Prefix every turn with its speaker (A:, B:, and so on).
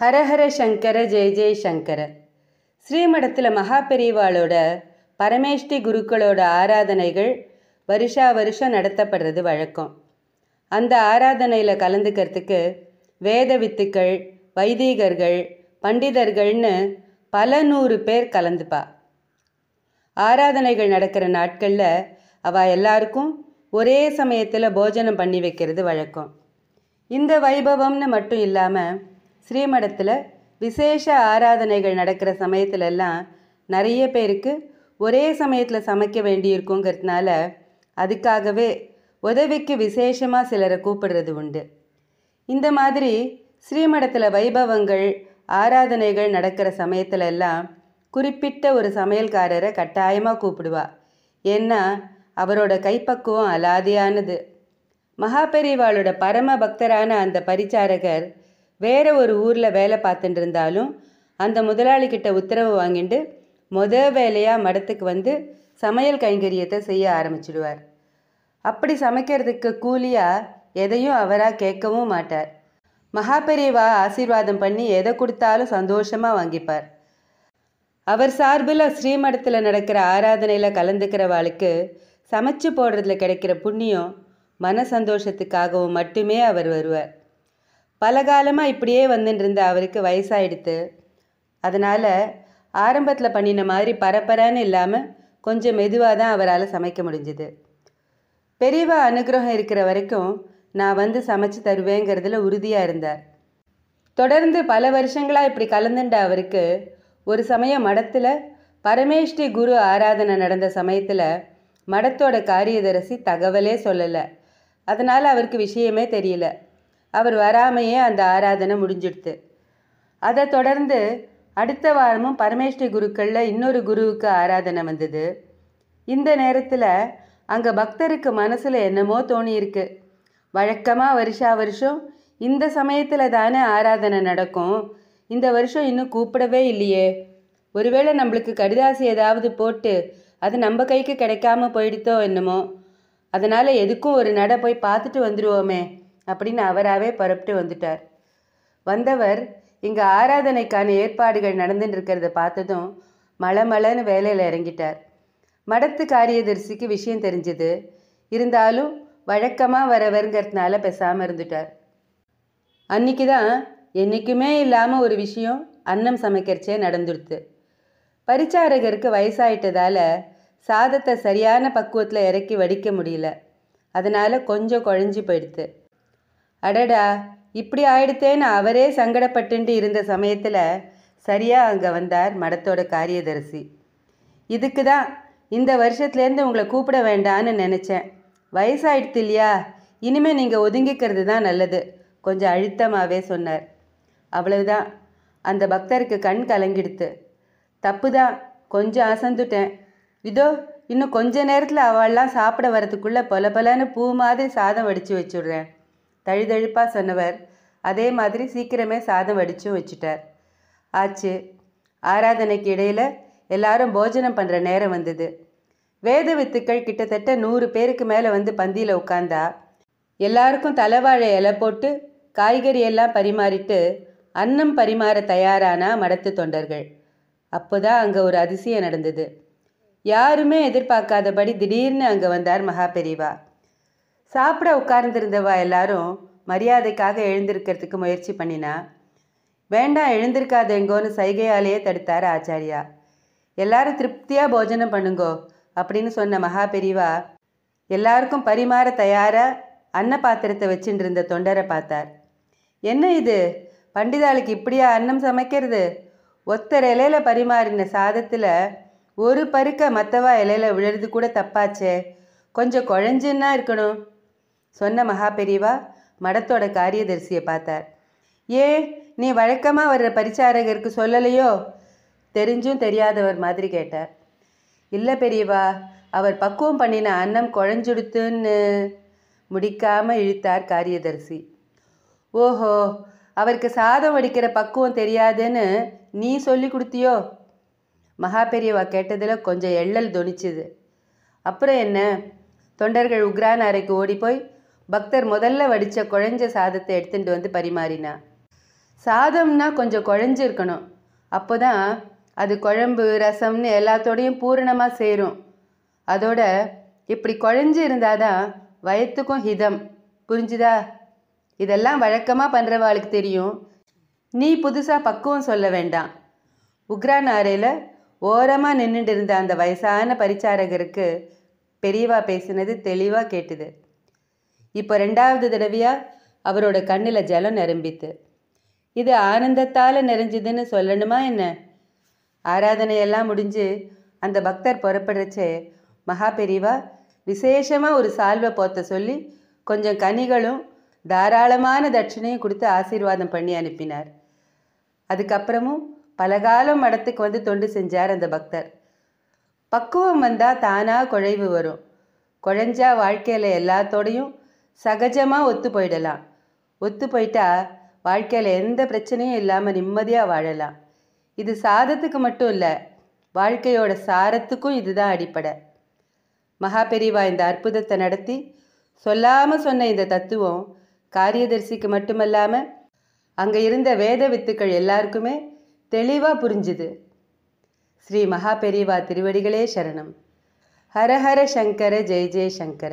A: ஹரஹர சங்கர ஜெய ஜெய சங்கர ஸ்ரீமடத்தில் மகா பெரிவாளோட பரமேஷ்டி குருக்களோட ஆராதனைகள் வருஷா வருஷம் நடத்தப்படுறது வழக்கம் அந்த ஆராதனையில் கலந்துக்கிறதுக்கு வேத வித்துக்கள் வைதீகர்கள் பண்டிதர்கள்னு பல நூறு பேர் கலந்துப்பா ஆராதனைகள் நடக்கிற நாட்களில் அவள் எல்லாருக்கும் ஒரே சமயத்தில் போஜனம் பண்ணி வைக்கிறது வழக்கம் இந்த வைபவம்னு மட்டும் இல்லாமல் ஸ்ரீமடத்தில் விசேஷ ஆராதனைகள் நடக்கிற சமயத்திலெல்லாம் நிறைய பேருக்கு ஒரே சமயத்தில் சமைக்க வேண்டியிருக்குங்கிறதுனால அதுக்காகவே உதவிக்கு விசேஷமாக சிலரை கூப்பிடுறது உண்டு இந்த மாதிரி ஸ்ரீமடத்தில் வைபவங்கள் ஆராதனைகள் நடக்கிற சமயத்தில் எல்லாம் குறிப்பிட்ட ஒரு சமையல்காரரை கட்டாயமாக கூப்பிடுவா ஏன்னா அவரோட கைப்பக்குவம் அலாதியானது மகாபெரிவாளோட பரம பக்தரான அந்த பரிச்சாரகர் வேறு ஒரு ஊரில் வேலை பார்த்துட்டு இருந்தாலும் அந்த முதலாளிக்கிட்ட உத்தரவு வாங்கிட்டு மொத வேலையாக மடத்துக்கு வந்து சமையல் கைங்கரியத்தை செய்ய ஆரம்பிச்சிடுவார் அப்படி சமைக்கிறதுக்கு கூலியாக எதையும் அவராக கேட்கவும் மாட்டார் மகாபெரிவா ஆசீர்வாதம் பண்ணி எதை கொடுத்தாலும் சந்தோஷமாக வாங்கிப்பார் அவர் சார்பில் ஸ்ரீமடத்தில் நடக்கிற ஆராதனையில் கலந்துக்கிறவாளுக்கு சமைச்சு போடுறதுல கிடைக்கிற புண்ணியம் மன சந்தோஷத்துக்காகவும் மட்டுமே அவர் வருவார் பல காலமாக இப்படியே வந்துட்டு அவருக்கு வயசாகிடுத்து அதனால் ஆரம்பத்தில் பண்ணின மாதிரி பரப்பரான்னு இல்லாமல் கொஞ்சம் மெதுவாக தான் அவரால் சமைக்க முடிஞ்சுது பெரியவா அனுகிரகம் இருக்கிற வரைக்கும் நான் வந்து சமைச்சு தருவேங்கிறதுல உறுதியாக இருந்தார் தொடர்ந்து பல வருஷங்களாக இப்படி கலந்துண்ட அவருக்கு ஒரு சமயம் மடத்தில் பரமேஷ்டி குரு ஆராதனை நடந்த சமயத்தில் மடத்தோட காரியதரிசி தகவலே சொல்லலை அதனால் அவருக்கு விஷயமே தெரியல அவர் வராமையே அந்த ஆராதனை முடிஞ்சிடுது அதை தொடர்ந்து அடுத்த வாரமும் பரமேஸ்வரி குருக்களில் இன்னொரு குருவுக்கு ஆராதனை வந்தது இந்த நேரத்தில் அங்கே பக்தருக்கு மனசில் என்னமோ தோணியிருக்கு வழக்கமாக வருஷா வருஷம் இந்த சமயத்தில் தானே ஆராதனை நடக்கும் இந்த வருஷம் இன்னும் கூப்பிடவே இல்லையே ஒருவேளை நம்மளுக்கு கடிதாசி ஏதாவது போட்டு அது நம்ம கைக்கு கிடைக்காம போயிடுத்தோ என்னமோ அதனால் எதுக்கும் ஒரு நடை போய் பார்த்துட்டு வந்துடுவோமே அப்படின்னு அவராகவே புறப்பட்டு வந்துட்டார் வந்தவர் இங்கே ஆராதனைக்கான ஏற்பாடுகள் நடந்துட்டு இருக்கிறத பார்த்ததும் மலமலன்னு வேலையில் இறங்கிட்டார் மடத்து காரியதரிசிக்கு விஷயம் தெரிஞ்சது இருந்தாலும் வழக்கமாக வரவருங்கிறதுனால பேசாமல் இருந்துட்டார் அன்னைக்கு தான் என்றைக்குமே இல்லாமல் ஒரு விஷயம் அன்னம் சமைக்கிறச்சே நடந்துடுத்து பரிச்சாரகருக்கு வயசாயிட்டதால் சாதத்தை சரியான பக்குவத்தில் இறக்கி வடிக்க முடியல அதனால் கொஞ்சம் குழஞ்சி போயிடுது அடடா இப்படி ஆயிடுத்தேன்னு அவரே சங்கடப்பட்டு இருந்த சமயத்தில் சரியாக அங்கே வந்தார் மடத்தோட காரியதரிசி இதுக்கு தான் இந்த வருஷத்துலேருந்து உங்களை கூப்பிட வேண்டான்னு நினச்சேன் வயசாயிடுது இல்லையா இனிமேல் நீங்கள் ஒதுங்கிக்கிறது தான் நல்லது கொஞ்சம் அழுத்தமாகவே சொன்னார் அவ்வளவுதான் அந்த பக்தருக்கு கண் கலங்கிடுத்து தப்பு தான் கொஞ்சம் அசந்துட்டேன் இதோ இன்னும் கொஞ்ச நேரத்தில் அவள்லாம் சாப்பிட வரதுக்குள்ளே பல பலன்னு பூ மாதிரி சாதம் வடித்து வச்சுடுறேன் தழுதழுப்பாக சொன்னவர் அதே மாதிரி சீக்கிரமே சாதம் வடிச்சும் வச்சுட்டார் ஆச்சு ஆராதனைக்கு இடையில் எல்லாரும் போஜனம் பண்ணுற நேரம் வந்தது வேத வித்துக்கள் கிட்டத்தட்ட நூறு பேருக்கு மேலே வந்து பந்தியில் உட்காந்தா எல்லாருக்கும் தலைவாழை இலை போட்டு காய்கறி எல்லாம் பரிமாறிட்டு அன்னம் பரிமாற தயாரானா மடத்து தொண்டர்கள் அப்போதான் அங்கே ஒரு அதிசயம் நடந்தது யாருமே எதிர்பார்க்காதபடி திடீர்னு அங்கே வந்தார் மகாபெரிவா சாப்பிட உட்கார்ந்துருந்தவா எல்லாரும் மரியாதைக்காக எழுந்திருக்கிறதுக்கு முயற்சி பண்ணினா வேண்டாம் எங்கோன்னு சைகையாலேயே தடுத்தார் ஆச்சாரியா எல்லாரும் திருப்தியாக போஜனம் பண்ணுங்கோ அப்படின்னு சொன்ன மகா பெரிவா எல்லாருக்கும் பரிமாற தயாராக அன்ன பாத்திரத்தை வச்சுட்டு தொண்டரை பார்த்தார் என்ன இது பண்டிதாளுக்கு இப்படியா அன்னம் சமைக்கிறது ஒத்தர் இலையில பரிமாறின சாதத்தில் ஒரு பருக்க மற்றவா இலையில விழுறது கூட தப்பாச்சே கொஞ்சம் குழஞ்சுன்னா இருக்கணும் சொன்ன மகா பெரியவா மடத்தோட காரியதரிசியை பார்த்தார் ஏ நீ வழக்கமாக வர்ற பரிச்சாரகருக்கு சொல்லலையோ தெரிஞ்சும் தெரியாதவர் மாதிரி கேட்டார் இல்லை பெரியவா அவர் பக்குவம் பண்ணின அன்னம் குழஞ்சுடுத்துன்னு முடிக்காமல் இழுத்தார் காரியதரிசி ஓஹோ அவருக்கு சாதம் வடிக்கிற பக்குவம் தெரியாதுன்னு நீ சொல்லி கொடுத்தியோ மகா பெரியவா கேட்டதில் கொஞ்சம் எள்ளல் துணிச்சுது அப்புறம் என்ன தொண்டர்கள் உக்ரான் அறைக்கு ஓடிப்போய் பக்தர் முதல்ல வடித்த குழஞ்ச சாதத்தை எடுத்துகிட்டு வந்து பரிமாறினா சாதம்னா கொஞ்சம் குழஞ்சிருக்கணும் அப்போ தான் அது குழம்பு ரசம்னு எல்லாத்தோடையும் பூரணமாக சேரும் அதோட இப்படி குழஞ்சு இருந்தால் தான் வயத்துக்கும் ஹிதம் புரிஞ்சுதா இதெல்லாம் வழக்கமாக பண்ணுறவாளுக்கு தெரியும் நீ புதுசாக பக்குவம் சொல்ல வேண்டாம் உக்ரான் ஆறையில் ஓரமாக நின்றுட்டு இருந்த அந்த வயசான பரிச்சாரகருக்கு பெரியவா பேசினது தெளிவாக கேட்டுது இப்போ ரெண்டாவது தடவையாக அவரோட கண்ணில் ஜலம் நிரம்பித்து இது ஆனந்தத்தால் நிறைஞ்சுதுன்னு சொல்லணுமா என்ன ஆராதனையெல்லாம் முடிஞ்சு அந்த பக்தர் புறப்படுறச்சே மகா பெரிவா விசேஷமாக ஒரு சால்வை போத்த சொல்லி கொஞ்சம் கனிகளும் தாராளமான தட்சிணையும் கொடுத்து ஆசீர்வாதம் பண்ணி அனுப்பினார் அதுக்கப்புறமும் பலகாலம் மடத்துக்கு வந்து தொண்டு செஞ்சார் அந்த பக்தர் பக்குவம் வந்தால் தானாக குழைவு வரும் குழஞ்சா வாழ்க்கையில் எல்லாத்தோடையும் சகஜமாக ஒத்து போயிடலாம் ஒத்து போயிட்டா வாழ்க்கையில் எந்த பிரச்சனையும் இல்லாமல் நிம்மதியாக வாழலாம் இது சாதத்துக்கு மட்டும் இல்லை வாழ்க்கையோட சாரத்துக்கும் இதுதான் அடிப்படை மகாபெரிவா இந்த அற்புதத்தை நடத்தி சொல்லாமல் சொன்ன இந்த தத்துவம் காரியதர்சிக்கு மட்டுமல்லாமல் அங்கே இருந்த வேத வித்துக்கள் எல்லாருக்குமே தெளிவாக புரிஞ்சுது ஸ்ரீ மகாபெரிவா திருவடிகளே சரணம் ஹரஹர சங்கர ஜெய் ஜெய சங்கர